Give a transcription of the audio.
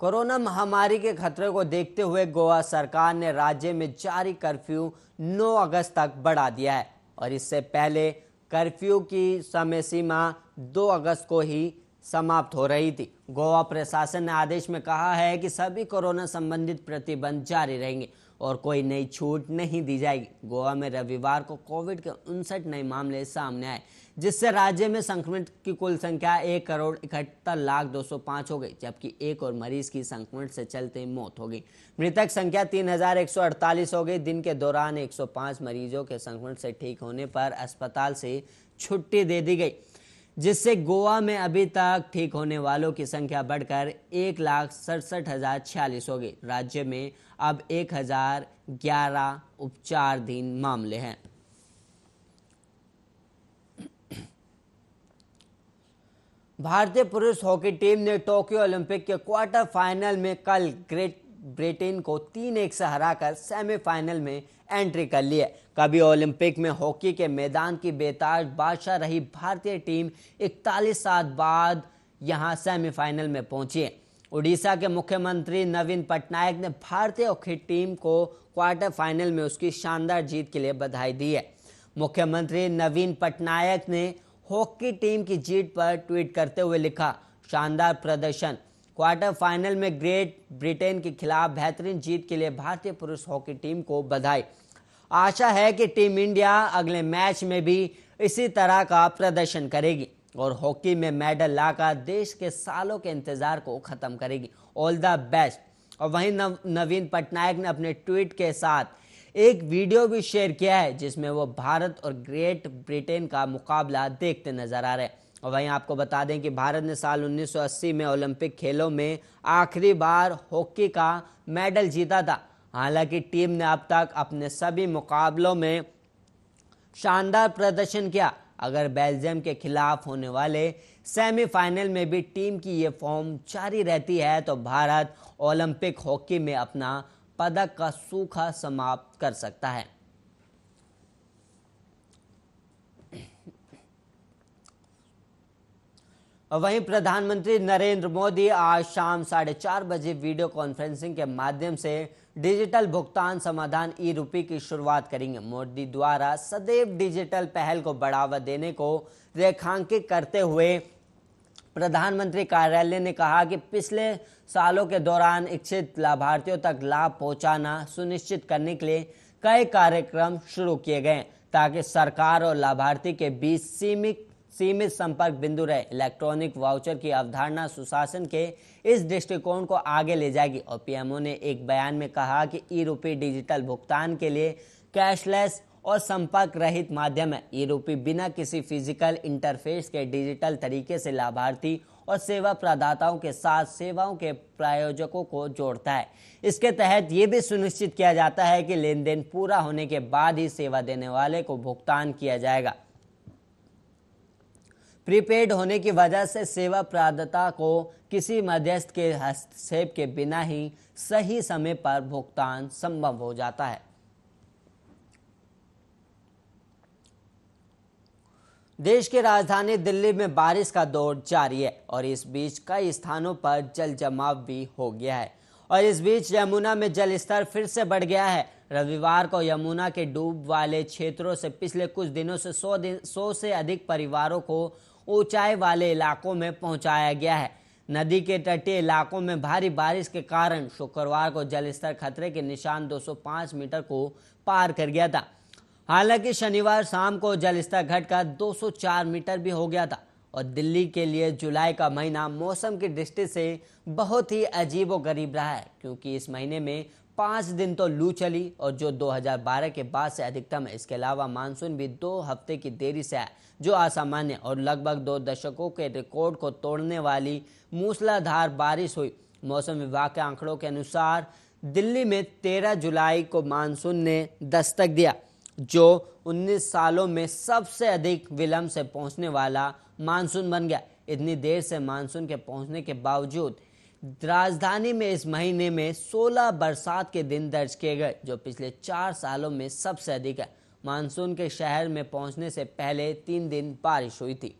corona महामारी के खतरे को देखते हुए गोवा सरकार ने राज्य में जारी कर्फ्यू 9 अगस्त तक बढ़ा दिया है और इससे पहले कर्फ्यू की समय सीमा 2 अगस्त को ही समाप्त हो रही थी गोवा प्रशासन ने आदेश में कहा है कि सभी कोरोना संबंधित प्रतिबंध जारी रहेंगे और कोई नई छूट नहीं दी जाएगी गोवा में रविवार को कोविड के उनसठ नए मामले सामने आए जिससे राज्य में संक्रमित की कुल संख्या एक करोड़ इकहत्तर लाख दो सौ पाँच हो गई जबकि एक और मरीज की संक्रमण से चलते मौत हो गई मृतक संख्या तीन हजार एक सौ अड़तालीस हो गई दिन के दौरान एक सौ पाँच मरीजों के संक्रमण से ठीक होने पर अस्पताल से छुट्टी दे दी गई जिससे गोवा में अभी तक ठीक होने वालों की संख्या बढ़कर एक लाख सड़सठ हजार छियालीस हो गई राज्य में अब एक हजार ग्यारह उपचाराधीन मामले हैं भारतीय पुरुष हॉकी टीम ने टोक्यो ओलंपिक के क्वार्टर फाइनल में कल ग्रेट ब्रिटेन को तीन एक से हराकर सेमीफाइनल में एंट्री कर लिए कभी ओलंपिक में हॉकी के मैदान की बेताज बादशाह रही भारतीय टीम 41 साल बाद यहां सेमीफाइनल में पहुंची है उड़ीसा के मुख्यमंत्री नवीन पटनायक ने भारतीय हॉकी टीम को क्वार्टर फाइनल में उसकी शानदार जीत के लिए बधाई दी है मुख्यमंत्री नवीन पटनायक ने हॉकी टीम की जीत पर ट्वीट करते हुए लिखा शानदार प्रदर्शन क्वार्टर फाइनल में ग्रेट ब्रिटेन के खिलाफ बेहतरीन जीत के लिए भारतीय पुरुष हॉकी टीम को बधाई आशा है कि टीम इंडिया अगले मैच में भी इसी तरह का प्रदर्शन करेगी और हॉकी में मेडल लाकर देश के सालों के इंतजार को खत्म करेगी ऑल द बेस्ट और वहीं नव, नवीन पटनायक ने अपने ट्वीट के साथ एक वीडियो भी शेयर किया है जिसमें वो भारत और ग्रेट ब्रिटेन का मुकाबला देखते नजर आ रहे हैं और वहीं आपको बता दें कि भारत ने साल 1980 में ओलंपिक खेलों में आखिरी बार हॉकी का मेडल जीता था हालांकि टीम ने अब तक अपने सभी मुकाबलों में शानदार प्रदर्शन किया अगर बेल्जियम के खिलाफ होने वाले सेमीफाइनल में भी टीम की ये फॉर्म जारी रहती है तो भारत ओलंपिक हॉकी में अपना पदक का सूखा समाप्त कर सकता है वहीं प्रधानमंत्री नरेंद्र मोदी आज शाम साढ़े चार बजे वीडियो कॉन्फ्रेंसिंग के माध्यम से डिजिटल भुगतान समाधान ई रूपी की शुरुआत करेंगे मोदी द्वारा सदैव डिजिटल पहल को बढ़ावा देने को रेखांकित करते हुए प्रधानमंत्री कार्यालय ने कहा कि पिछले सालों के दौरान इच्छित लाभार्थियों तक लाभ पहुंचाना सुनिश्चित करने के लिए कई कार्यक्रम शुरू किए गए ताकि सरकार और लाभार्थी के बीच सीमित सीमित संपर्क बिंदु रहे इलेक्ट्रॉनिक वाउचर की अवधारणा सुशासन के इस दृष्टिकोण को आगे ले जाएगी और पीएमओ ने एक बयान में कहा कि ई रूपी डिजिटल भुगतान के लिए कैशलेस और संपर्क रहित माध्यम है ई रूपी बिना किसी फिजिकल इंटरफेस के डिजिटल तरीके से लाभार्थी और सेवा प्रदाताओं के साथ सेवाओं के प्रायोजकों को जोड़ता है इसके तहत ये भी सुनिश्चित किया जाता है कि लेन देन पूरा होने के बाद ही सेवा देने वाले को भुगतान किया जाएगा प्रीपेड होने की वजह से सेवा प्रदाता को किसी मध्यस्थ के हस्तक्षेप के बिना ही सही समय पर भुगतान संभव हो जाता है देश की राजधानी दिल्ली में बारिश का दौर जारी है और इस बीच कई स्थानों पर जल जमाव भी हो गया है और इस बीच यमुना में जल स्तर फिर से बढ़ गया है रविवार को यमुना के डूब वाले क्षेत्रों से पिछले कुछ दिनों से सौ दिन सौ से अधिक परिवारों को ऊंचाई वाले इलाकों में पहुंचाया गया है नदी के तटीय इलाकों में भारी बारिश के कारण शुक्रवार को जलस्तर खतरे के निशान 205 मीटर को पार कर गया था हालांकि शनिवार शाम को जलस्तर घटकर 204 मीटर भी हो गया था और दिल्ली के लिए जुलाई का महीना मौसम की दृष्टि से बहुत ही अजीब और गरीब रहा है क्योंकि इस महीने में पाँच दिन तो लू चली और जो 2012 के बाद से अधिकतम है इसके अलावा मानसून भी दो हफ्ते की देरी से आया जो असामान्य और लगभग दो दशकों के रिकॉर्ड को तोड़ने वाली मूसलाधार बारिश हुई मौसम विभाग के आंकड़ों के अनुसार दिल्ली में 13 जुलाई को मानसून ने दस्तक दिया जो 19 सालों में सबसे अधिक विलंब से पहुंचने वाला मानसून बन गया इतनी देर से मानसून के पहुंचने के बावजूद राजधानी में इस महीने में 16 बरसात के दिन दर्ज किए गए जो पिछले चार सालों में सबसे अधिक है मानसून के शहर में पहुंचने से पहले तीन दिन बारिश हुई थी